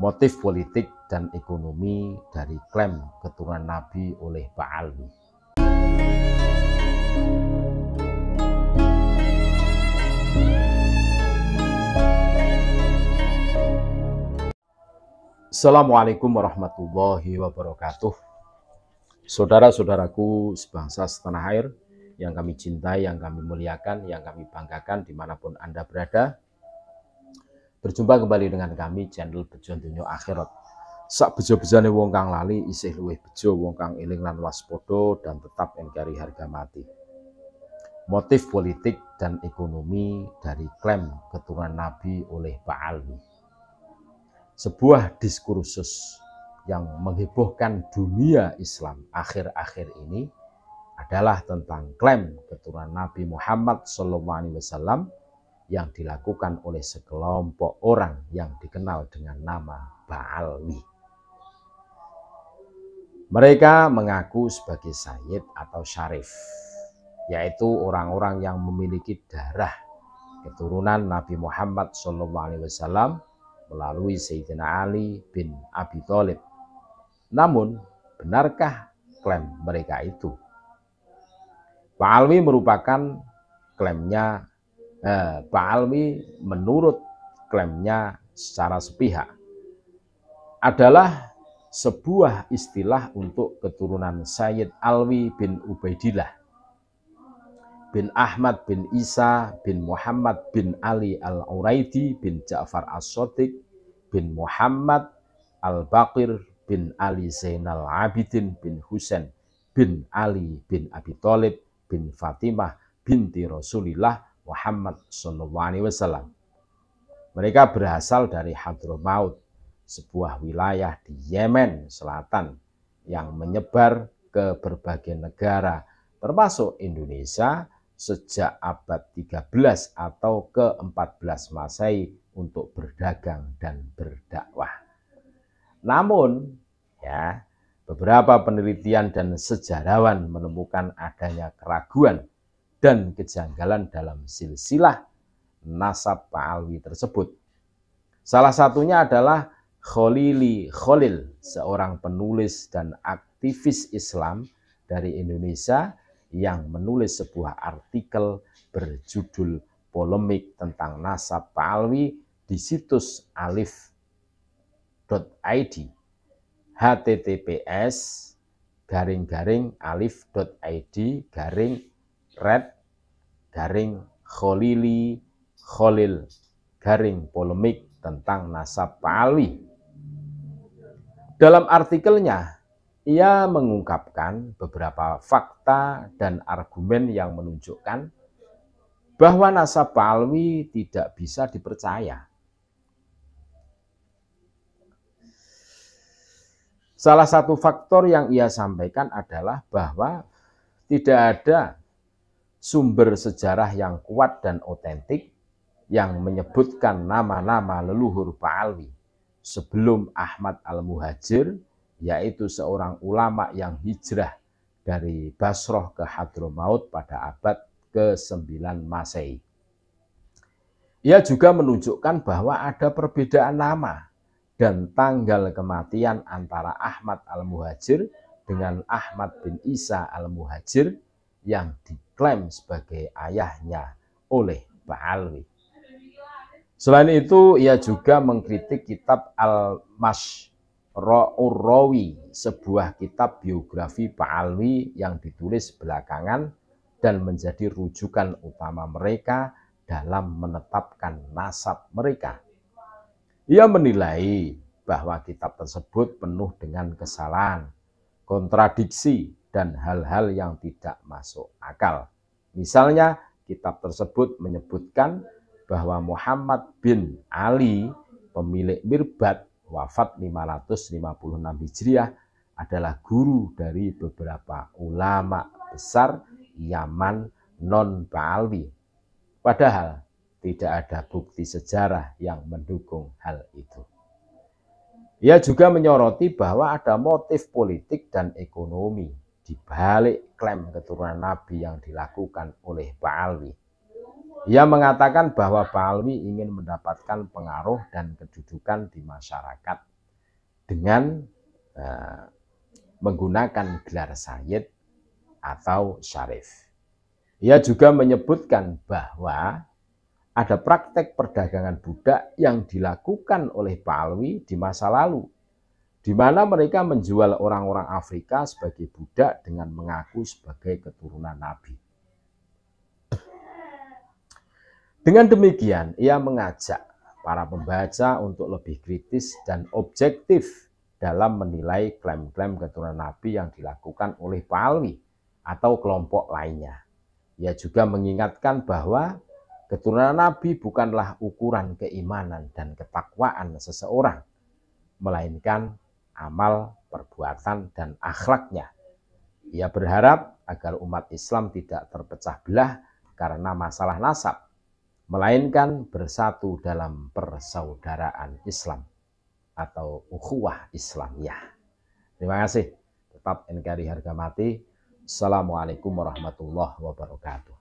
motif politik dan ekonomi dari klaim keturunan Nabi oleh Pak Alwi. Assalamualaikum warahmatullahi wabarakatuh. Saudara-saudaraku sebangsa setanah air yang kami cintai, yang kami muliakan, yang kami banggakan dimanapun Anda berada, Berjumpa kembali dengan kami channel Bejo Dunia Akhirat. Sak bejo-bejone wong kang lali isih luwih bejo wong kang iling lan waspodo dan tetap engkari harga mati. Motif politik dan ekonomi dari klaim keturunan Nabi oleh Pak Alwi. Sebuah diskursus yang menghebohkan dunia Islam akhir-akhir ini adalah tentang klaim keturunan Nabi Muhammad SAW yang dilakukan oleh sekelompok orang yang dikenal dengan nama Baalwi. Mereka mengaku sebagai Sayyid atau Syarif, yaitu orang-orang yang memiliki darah keturunan Nabi Muhammad SAW melalui Sayyidina Ali bin Abi Thalib. Namun, benarkah klaim mereka itu? Pak merupakan klaimnya Nah, Pak Alwi menurut klaimnya secara sepihak adalah sebuah istilah untuk keturunan Sayyid Alwi bin Ubaidillah bin Ahmad bin Isa bin Muhammad bin Ali al-Uraidi bin Ja'far as sotik bin Muhammad al-Baqir bin Ali Zainal Abidin bin Husain bin Ali bin Abi Thalib bin Fatimah binti Rasulillah Muhammad Sonowani Alaihi Wasallam. Mereka berasal dari Hadramaut, sebuah wilayah di Yemen Selatan yang menyebar ke berbagai negara, termasuk Indonesia sejak abad 13 atau ke-14 Masehi untuk berdagang dan berdakwah. Namun, ya, beberapa penelitian dan sejarawan menemukan adanya keraguan dan kejanggalan dalam silsilah nasab alwi tersebut. Salah satunya adalah Kholili Kholil, seorang penulis dan aktivis Islam dari Indonesia yang menulis sebuah artikel berjudul polemik tentang nasab alwi di situs alif.id https garing-garing alif.id garing red garing Kholili Kholil garing polemik tentang nasab pali. Dalam artikelnya, ia mengungkapkan beberapa fakta dan argumen yang menunjukkan bahwa nasab Palwi tidak bisa dipercaya. Salah satu faktor yang ia sampaikan adalah bahwa tidak ada sumber sejarah yang kuat dan otentik yang menyebutkan nama-nama leluhur Pak Alwi sebelum Ahmad Al-Muhajir, yaitu seorang ulama yang hijrah dari Basroh ke Hadramaut pada abad ke-9 Masehi. Ia juga menunjukkan bahwa ada perbedaan nama dan tanggal kematian antara Ahmad Al-Muhajir dengan Ahmad bin Isa Al-Muhajir yang diklaim sebagai ayahnya oleh Pak Alwi. Selain itu, ia juga mengkritik kitab Al-Mashra'ur-Rawi, sebuah kitab biografi Pak Alwi yang ditulis belakangan dan menjadi rujukan utama mereka dalam menetapkan nasab mereka. Ia menilai bahwa kitab tersebut penuh dengan kesalahan, kontradiksi, dan hal-hal yang tidak masuk akal. Misalnya, kitab tersebut menyebutkan bahwa Muhammad bin Ali, pemilik Mirbat, wafat 556 Hijriah, adalah guru dari beberapa ulama besar Yaman non-Ba'alwi. Padahal tidak ada bukti sejarah yang mendukung hal itu. Ia juga menyoroti bahwa ada motif politik dan ekonomi di balik klaim keturunan Nabi yang dilakukan oleh Ba'alwi. Ia mengatakan bahwa Ba'alwi ingin mendapatkan pengaruh dan kedudukan di masyarakat dengan eh, menggunakan gelar Sayyid atau Syarif. Ia juga menyebutkan bahwa ada praktek perdagangan budak yang dilakukan oleh Pak Alwi di masa lalu di mana mereka menjual orang-orang Afrika sebagai budak dengan mengaku sebagai keturunan Nabi. Dengan demikian, ia mengajak para pembaca untuk lebih kritis dan objektif dalam menilai klaim-klaim keturunan Nabi yang dilakukan oleh Pahlawi atau kelompok lainnya. Ia juga mengingatkan bahwa keturunan Nabi bukanlah ukuran keimanan dan ketakwaan seseorang, melainkan amal, perbuatan, dan akhlaknya. Ia berharap agar umat Islam tidak terpecah belah karena masalah nasab, melainkan bersatu dalam persaudaraan Islam atau ukhuwah Islamiyah. Terima kasih. Tetap NKRI Harga Mati. Assalamualaikum warahmatullahi wabarakatuh.